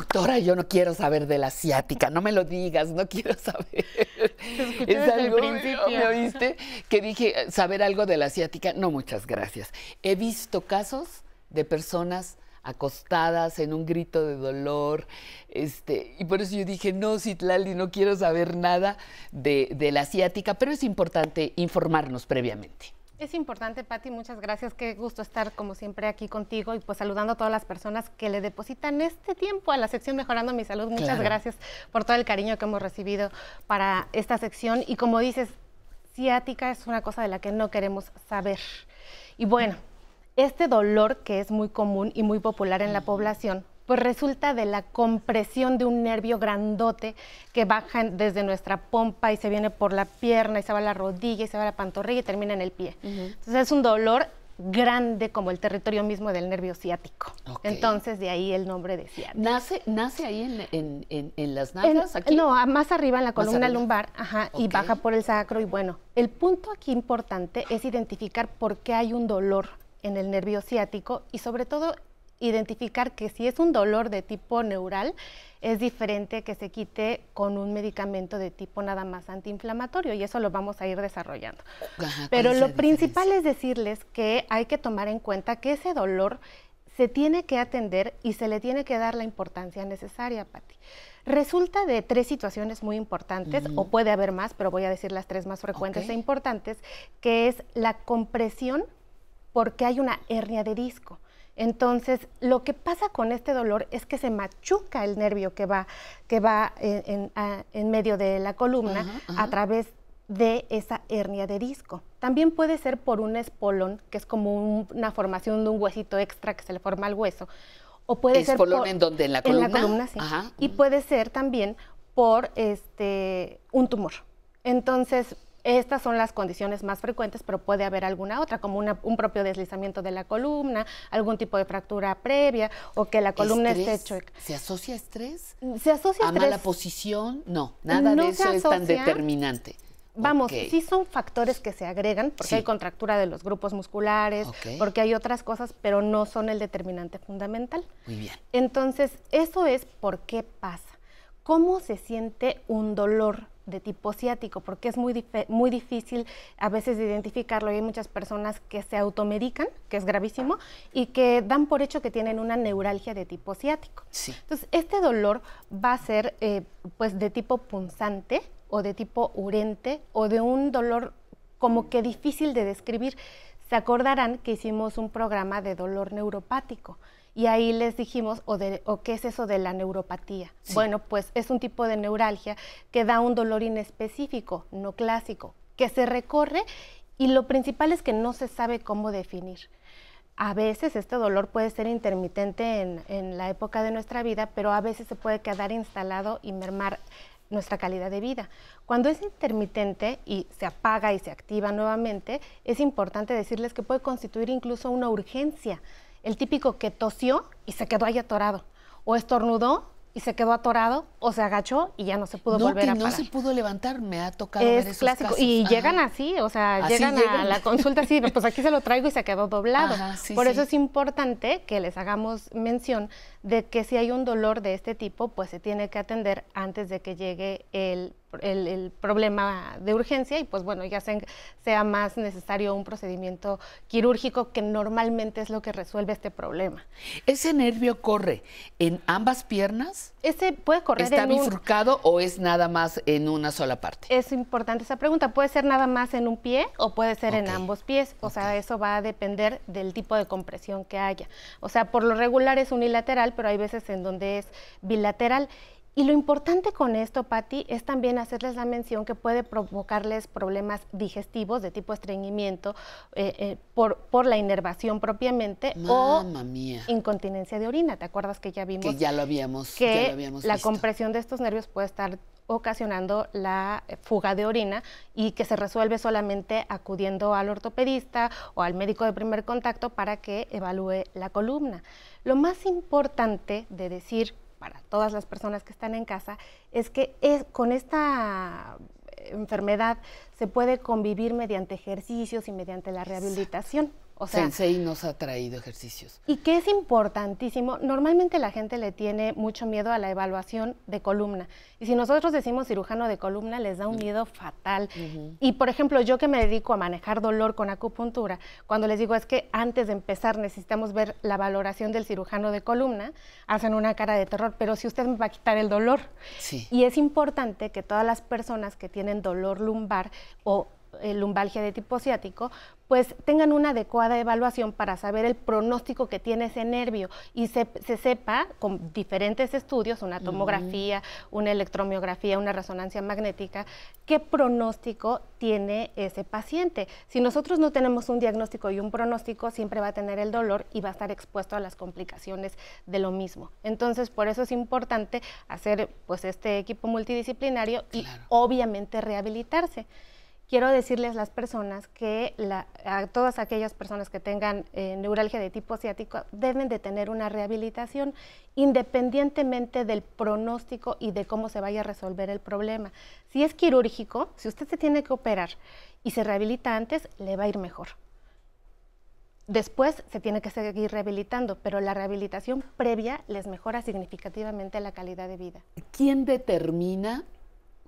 doctora, yo no quiero saber de la asiática, no me lo digas, no quiero saber. es algo, principio. ¿me oíste? Que dije, eh, saber algo de la asiática, no, muchas gracias. He visto casos de personas acostadas en un grito de dolor, este, y por eso yo dije, no, Citlali, no quiero saber nada de, de la asiática, pero es importante informarnos previamente. Es importante, Patti, muchas gracias. Qué gusto estar como siempre aquí contigo y pues saludando a todas las personas que le depositan este tiempo a la sección Mejorando mi Salud. Muchas gracias por todo el cariño que hemos recibido para esta sección. Y como dices, ciática es una cosa de la que no queremos saber. Y bueno, este dolor que es muy común y muy popular en la población pues resulta de la compresión de un nervio grandote que baja desde nuestra pompa y se viene por la pierna y se va a la rodilla y se va a la pantorrilla y termina en el pie. Entonces es un dolor grande como el territorio mismo del nervio ciático. Entonces, de ahí el nombre de ciático. ¿Nace, nace ahí en, las nalgas? Aquí? No, más arriba en la columna lumbar ajá, y baja por el sacro. Y bueno, el punto aquí importante es identificar por qué hay un dolor en el nervio ciático y sobre todo identificar que si es un dolor de tipo neural, es diferente que se quite con un medicamento de tipo nada más antiinflamatorio y eso lo vamos a ir desarrollando. Pero lo principal es decirles que hay que tomar en cuenta que ese dolor se tiene que atender y se le tiene que dar la importancia necesaria, Patti. Resulta de tres situaciones muy importantes, o puede haber más, pero voy a decir las tres más frecuentes e importantes, que es la compresión porque hay una hernia de disco. Entonces, lo que pasa con este dolor es que se machuca el nervio que va, que va en, medio de la columna a través de esa hernia de disco. También puede ser por un espolón, que es como una formación de un huesito extra que se le forma al hueso. O puede espolón ser en donde en la columna. En la columna, sí. Y puede ser también por este un tumor. Entonces, estas son las condiciones más frecuentes, pero puede haber alguna otra, como un propio deslizamiento de la columna, algún tipo de fractura previa o que la columna esté chueca. ¿Se asocia estrés? ¿Se asocia estrés? ¿A mala posición? No, nada de eso es tan determinante. Vamos, sí son factores que se agregan, porque hay contractura de los grupos musculares, porque hay otras cosas, pero no son el determinante fundamental. Muy bien. Entonces, eso es por qué pasa. ¿Cómo se siente un dolor de tipo ciático, porque es muy, muy difícil a veces identificarlo y hay muchas personas que se automedican, que es gravísimo, y que dan por hecho que tienen una neuralgia de tipo ciático. Entonces, este dolor va a ser eh, pues de tipo punzante o de tipo urente o de un dolor como que difícil de describir se acordarán que hicimos un programa de dolor neuropático y ahí les dijimos, o, qué es eso de la neuropatía? Bueno, pues es un tipo de neuralgia que da un dolor inespecífico, no clásico, que se recorre y lo principal es que no se sabe cómo definir. A veces este dolor puede ser intermitente en, en, la época de nuestra vida, pero a veces se puede quedar instalado y mermar nuestra calidad de vida. Cuando es intermitente y se apaga y se activa nuevamente, es importante decirles que puede constituir incluso una urgencia. El típico que tosió y se quedó ahí atorado, o estornudó y se quedó atorado o se agachó y ya no se pudo volver a parar. No se pudo levantar, me ha tocado clásico. Y llegan así, o sea, llegan, a la consulta así, pues aquí se lo traigo y se quedó doblado. Por eso es importante que les hagamos mención de que si hay un dolor de este tipo, pues se tiene que atender antes de que llegue el el, problema de urgencia y pues bueno, ya sea, sea más necesario un procedimiento quirúrgico que normalmente es lo que resuelve este problema. ¿Ese nervio corre en ambas piernas? Ese puede correr ¿Está bifurcado o es nada más en una sola parte? Es importante esa pregunta. Puede ser nada más en un pie o puede ser en ambos pies. O sea, eso va a depender del tipo de compresión que haya. O sea, por lo regular es unilateral, pero hay veces en donde es bilateral y lo importante con esto, Patti, es también hacerles la mención que puede provocarles problemas digestivos de tipo estreñimiento eh, eh, por, por, la inervación propiamente o incontinencia de orina. ¿Te acuerdas que ya vimos? Que ya lo habíamos, que la compresión de estos nervios puede estar ocasionando la eh, fuga de orina y que se resuelve solamente acudiendo al ortopedista o al médico de primer contacto para que evalúe la columna. Lo más importante de decir para todas las personas que están en casa, es que es, con esta enfermedad se puede convivir mediante ejercicios y mediante la rehabilitación. O Sensei nos ha traído ejercicios. Y que es importantísimo, normalmente la gente le tiene mucho miedo a la evaluación de columna. Y si nosotros decimos cirujano de columna, les da un mm. miedo fatal. Y por ejemplo, yo que me dedico a manejar dolor con acupuntura, cuando les digo es que antes de empezar necesitamos ver la valoración del cirujano de columna, hacen una cara de terror, pero si usted me va a quitar el dolor. Sí. Y es importante que todas las personas que tienen dolor lumbar o eh, lumbalgia de tipo ciático, pues tengan una adecuada evaluación para saber el pronóstico que tiene ese nervio y se, sepa con diferentes estudios, una tomografía, una electromiografía, una resonancia magnética, qué pronóstico tiene ese paciente. Si nosotros no tenemos un diagnóstico y un pronóstico, siempre va a tener el dolor y va a estar expuesto a las complicaciones de lo mismo. Entonces, por eso es importante hacer pues este equipo multidisciplinario y obviamente rehabilitarse quiero decirles a las personas que a todas aquellas personas que tengan eh, neuralgia de tipo asiático deben de tener una rehabilitación independientemente del pronóstico y de cómo se vaya a resolver el problema. Si es quirúrgico, si usted se tiene que operar y se rehabilita antes, le va a ir mejor. Después se tiene que seguir rehabilitando, pero la rehabilitación previa les mejora significativamente la calidad de vida. ¿Quién determina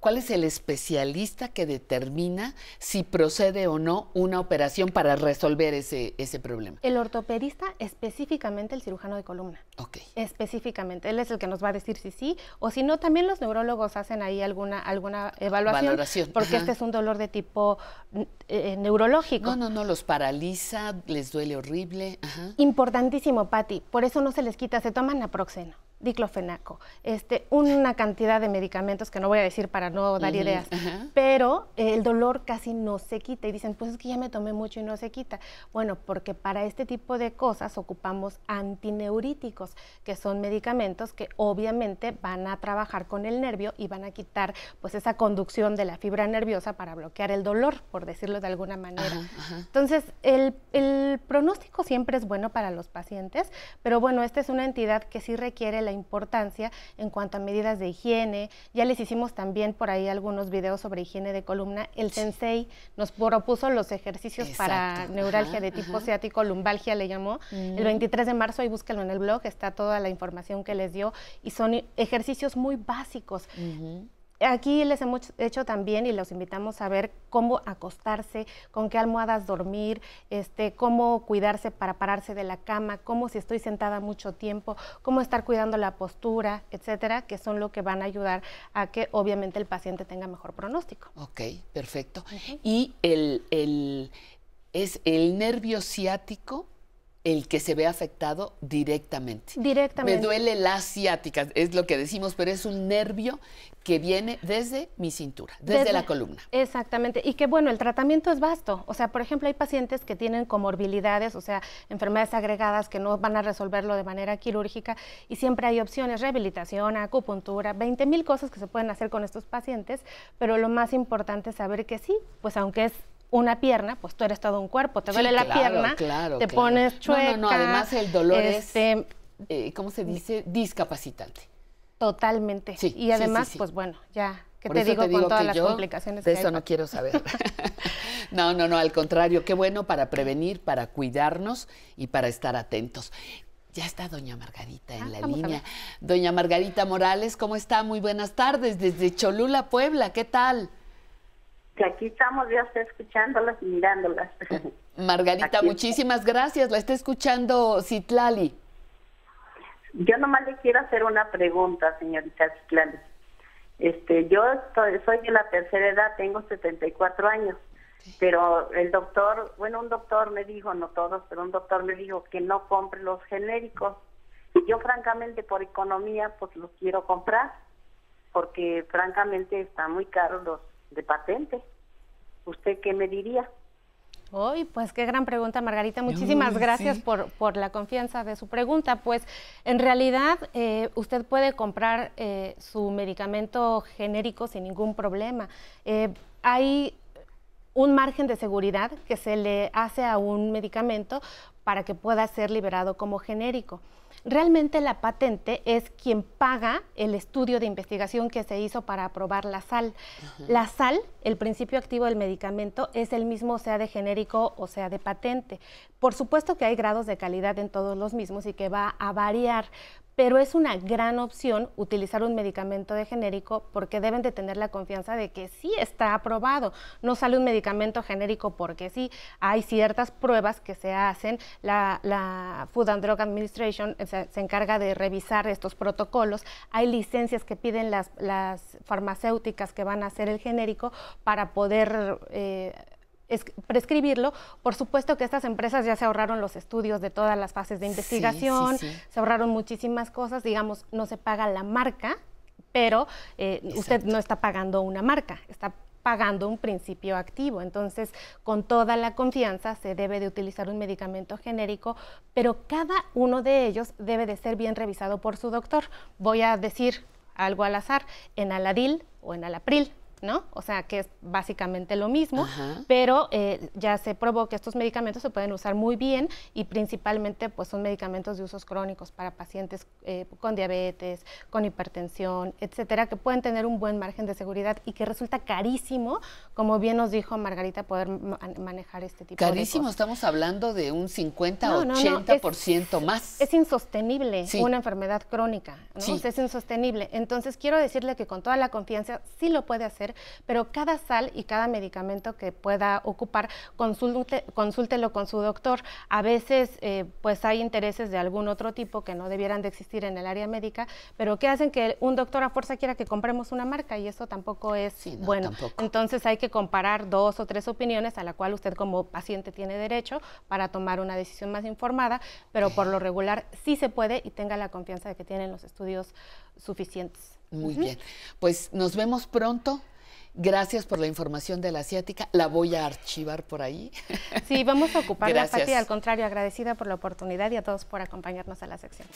¿Cuál es el especialista que determina si procede o no una operación para resolver ese, ese problema? El ortopedista, específicamente el cirujano de columna. Ok. Específicamente. Él es el que nos va a decir si sí o si no. También los neurólogos hacen ahí alguna, alguna evaluación. Porque este es un dolor de tipo eh, eh, neurológico. No, no, no. Los paraliza, les duele horrible. Ajá. Importantísimo, Patti. Por eso no se les quita. Se toman naproxeno diclofenaco, este, una cantidad de medicamentos que no voy a decir para no dar ideas, pero eh, el dolor casi no se quita y dicen, pues es que ya me tomé mucho y no se quita. Bueno, porque para este tipo de cosas ocupamos antineuríticos, que son medicamentos que obviamente van a trabajar con el nervio y van a quitar pues esa conducción de la fibra nerviosa para bloquear el dolor, por decirlo de alguna manera. Entonces, el, el pronóstico siempre es bueno para los pacientes, pero bueno, esta es una entidad que sí requiere la importancia en cuanto a medidas de higiene. Ya les hicimos también por ahí algunos videos sobre higiene de columna. El sensei nos propuso los ejercicios para neuralgia de tipo ciático, lumbalgia le llamó. El 23 mm. de marzo, ahí búsquenlo en el blog, está toda la información que les dio y son ejercicios muy básicos. Aquí les hemos hecho también y los invitamos a ver cómo acostarse, con qué almohadas dormir, este, cómo cuidarse para pararse de la cama, cómo si estoy sentada mucho tiempo, cómo estar cuidando la postura, etcétera, que son lo que van a ayudar a que obviamente el paciente tenga mejor pronóstico. Ok, perfecto. Y el, es el nervio ciático el que se ve afectado directamente. Directamente. Me duele la ciática, es lo que decimos, pero es un nervio que viene desde mi cintura, desde, desde, la columna. Exactamente. Y que bueno, el tratamiento es vasto. O sea, por ejemplo, hay pacientes que tienen comorbilidades, o sea, enfermedades agregadas que no van a resolverlo de manera quirúrgica y siempre hay opciones, rehabilitación, acupuntura, 20 mil cosas que se pueden hacer con estos pacientes, pero lo más importante es saber que sí, pues aunque es una pierna, pues tú eres todo un cuerpo, te duele la pierna, te pones chueca. No, no, además el dolor es, este, eh, ¿cómo se dice? Discapacitante. Totalmente. y además, pues bueno, ya, ¿qué te, digo con todas las complicaciones? De que eso no quiero saber. no, no, no, al contrario, qué bueno para prevenir, para cuidarnos y para estar atentos. Ya está doña Margarita en ah, la línea. Doña Margarita Morales, ¿cómo está? Muy buenas tardes desde Cholula, Puebla, ¿qué tal? aquí estamos ya está escuchándolas y mirándolas. Margarita, muchísimas gracias. La está escuchando Citlali. Yo nomás le quiero hacer una pregunta, señorita Citlali. Este, yo estoy, soy de la tercera edad, tengo 74 años, pero el doctor, bueno, un doctor me dijo, no todos, pero un doctor me dijo que no compre los genéricos. Y yo francamente por economía pues los quiero comprar, porque francamente están muy caros los de patente. ¿usted qué me diría? Hoy, pues qué gran pregunta, Margarita. Muchísimas gracias por, la confianza de su pregunta. Pues en realidad eh, usted puede comprar eh, su medicamento genérico sin ningún problema. Eh, hay un margen de seguridad que se le hace a un medicamento para que pueda ser liberado como genérico realmente la patente es quien paga el estudio de investigación que se hizo para aprobar la sal. La sal, el principio activo del medicamento, es el mismo sea de genérico o sea de patente. Por supuesto que hay grados de calidad en todos los mismos y que va a variar pero es una gran opción utilizar un medicamento de genérico porque deben de tener la confianza de que sí está aprobado. No sale un medicamento genérico porque sí. Hay ciertas pruebas que se hacen. La, Food and Drug Administration se, encarga de revisar estos protocolos. Hay licencias que piden las, farmacéuticas que van a hacer el genérico para poder... Eh, prescribirlo, por supuesto que estas empresas ya se ahorraron los estudios de todas las fases de investigación, se ahorraron muchísimas cosas, digamos, no se paga la marca, pero eh, usted no está pagando una marca, está pagando un principio activo. Entonces, con toda la confianza se debe de utilizar un medicamento genérico, pero cada uno de ellos debe de ser bien revisado por su doctor. Voy a decir algo al azar, en Aladil o en Alapril ¿no? O sea, que es básicamente lo mismo, pero eh, ya se probó que estos medicamentos se pueden usar muy bien y principalmente pues son medicamentos de usos crónicos para pacientes eh, con diabetes, con hipertensión, etcétera, que pueden tener un buen margen de seguridad y que resulta carísimo, como bien nos dijo Margarita, poder manejar este tipo de carísimo estamos hablando de un 50, 80% más. Es insostenible una enfermedad crónica, es insostenible. Entonces quiero decirle que con toda la confianza sí lo puede hacer pero cada sal y cada medicamento que pueda ocupar, consulte, consúltelo con su doctor. A veces, eh, pues hay intereses de algún otro tipo que no debieran de existir en el área médica, pero que hacen que un doctor a fuerza quiera que compremos una marca y eso tampoco es bueno. Entonces hay que comparar dos o tres opiniones a la cual usted como paciente tiene derecho para tomar una decisión más informada, pero por lo regular sí se puede y tenga la confianza de que tienen los estudios suficientes. Muy bien. Pues nos vemos pronto. Gracias por la información de la asiática. La voy a archivar por ahí. Sí, vamos a ocuparla, Pati. Al contrario, agradecida por la oportunidad y a todos por acompañarnos a la sección.